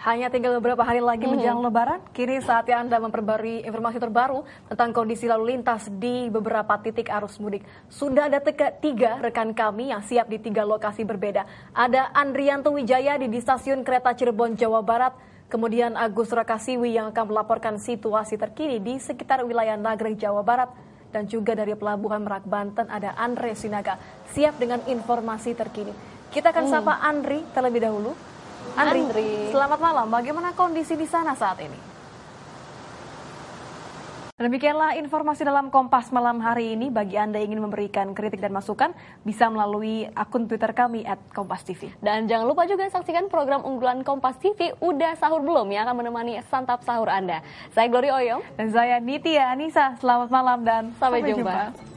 Hanya tinggal beberapa hari lagi hmm. menjelang Lebaran, kini saatnya Anda memperbarui informasi terbaru tentang kondisi lalu lintas di beberapa titik arus mudik. Sudah ada teka, tiga rekan kami yang siap di tiga lokasi berbeda. Ada Andrianto Wijaya di, di stasiun kereta Cirebon, Jawa Barat. Kemudian Agus Rakasiwi yang akan melaporkan situasi terkini di sekitar wilayah Nagreg, Jawa Barat. Dan juga dari Pelabuhan Merak, Banten ada Andre Sinaga siap dengan informasi terkini. Kita akan hmm. sapa Andri terlebih dahulu. Andri, Andri, selamat malam. Bagaimana kondisi di sana saat ini? Demikianlah informasi dalam Kompas malam hari ini. Bagi Anda yang ingin memberikan kritik dan masukan, bisa melalui akun Twitter kami at Kompas TV. Dan jangan lupa juga saksikan program unggulan Kompas TV Udah Sahur Belum yang akan menemani santap sahur Anda. Saya Glory Oyong. Dan saya Nitya Anissa. Selamat malam dan sampai, sampai jumpa. jumpa.